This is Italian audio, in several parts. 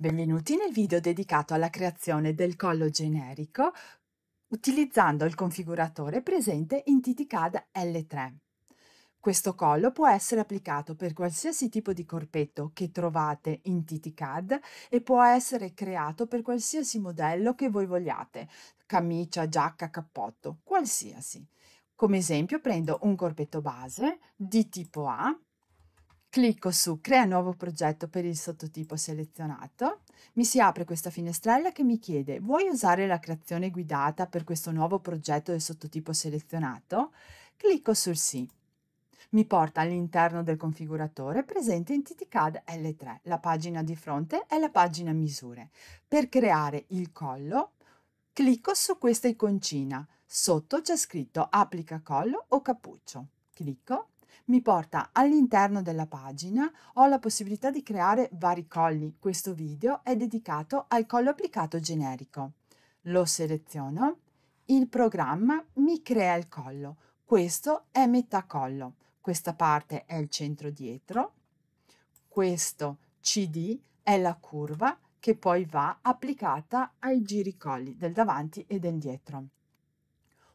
Benvenuti nel video dedicato alla creazione del collo generico utilizzando il configuratore presente in TTCAD L3. Questo collo può essere applicato per qualsiasi tipo di corpetto che trovate in TTCAD e può essere creato per qualsiasi modello che voi vogliate, camicia, giacca, cappotto, qualsiasi. Come esempio prendo un corpetto base di tipo A Clicco su Crea nuovo progetto per il sottotipo selezionato. Mi si apre questa finestrella che mi chiede vuoi usare la creazione guidata per questo nuovo progetto del sottotipo selezionato? Clicco sul sì. Mi porta all'interno del configuratore presente in TTCAD L3. La pagina di fronte è la pagina misure. Per creare il collo clicco su questa iconcina. Sotto c'è scritto applica collo o cappuccio. Clicco mi porta all'interno della pagina, ho la possibilità di creare vari colli. Questo video è dedicato al collo applicato generico. Lo seleziono, il programma mi crea il collo. Questo è metà collo, questa parte è il centro dietro, questo CD è la curva che poi va applicata ai giri colli del davanti e del dietro.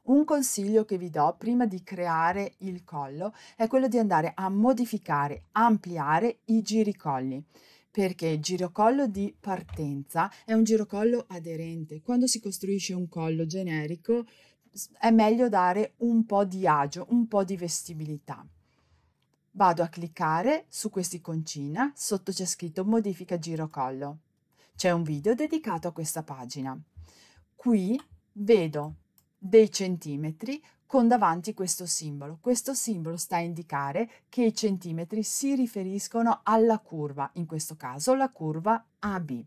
Un consiglio che vi do prima di creare il collo è quello di andare a modificare, ampliare i giricolli perché il girocollo di partenza è un girocollo aderente. Quando si costruisce un collo generico è meglio dare un po' di agio, un po' di vestibilità. Vado a cliccare su quest'iconcina, sotto c'è scritto modifica girocollo. C'è un video dedicato a questa pagina. Qui vedo dei centimetri con davanti questo simbolo. Questo simbolo sta a indicare che i centimetri si riferiscono alla curva, in questo caso la curva AB.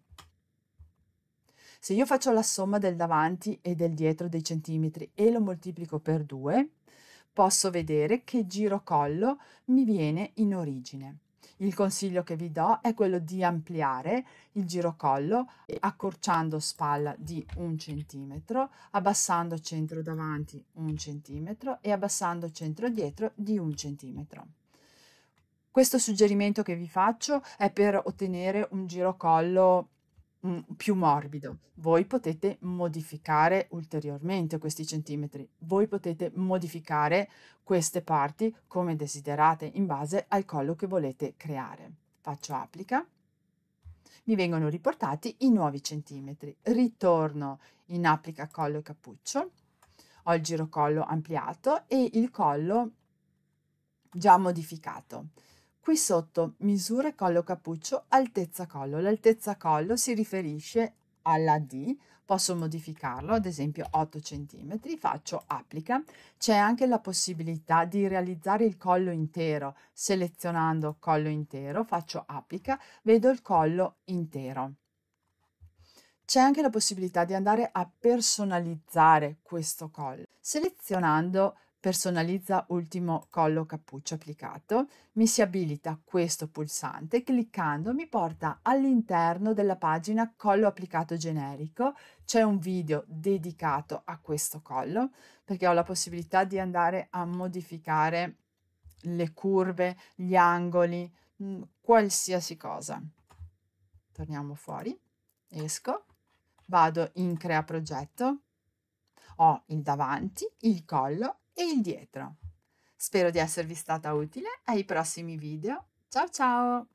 Se io faccio la somma del davanti e del dietro dei centimetri e lo moltiplico per 2, posso vedere che giro collo mi viene in origine. Il consiglio che vi do è quello di ampliare il girocollo eh, accorciando spalla di un centimetro, abbassando centro davanti un centimetro e abbassando centro dietro di un centimetro. Questo suggerimento che vi faccio è per ottenere un girocollo più morbido. Voi potete modificare ulteriormente questi centimetri, voi potete modificare queste parti come desiderate in base al collo che volete creare. Faccio applica, mi vengono riportati i nuovi centimetri, ritorno in applica collo e cappuccio, ho il girocollo ampliato e il collo già modificato. Qui sotto misura collo cappuccio, altezza collo. L'altezza collo si riferisce alla D, posso modificarlo, ad esempio 8 cm, faccio applica. C'è anche la possibilità di realizzare il collo intero, selezionando collo intero, faccio applica, vedo il collo intero. C'è anche la possibilità di andare a personalizzare questo collo, selezionando personalizza ultimo collo cappuccio applicato, mi si abilita questo pulsante, cliccando mi porta all'interno della pagina collo applicato generico, c'è un video dedicato a questo collo perché ho la possibilità di andare a modificare le curve, gli angoli, mm, qualsiasi cosa. Torniamo fuori, esco, vado in crea progetto, ho il davanti, il collo e il dietro. Spero di esservi stata utile ai prossimi video. Ciao ciao!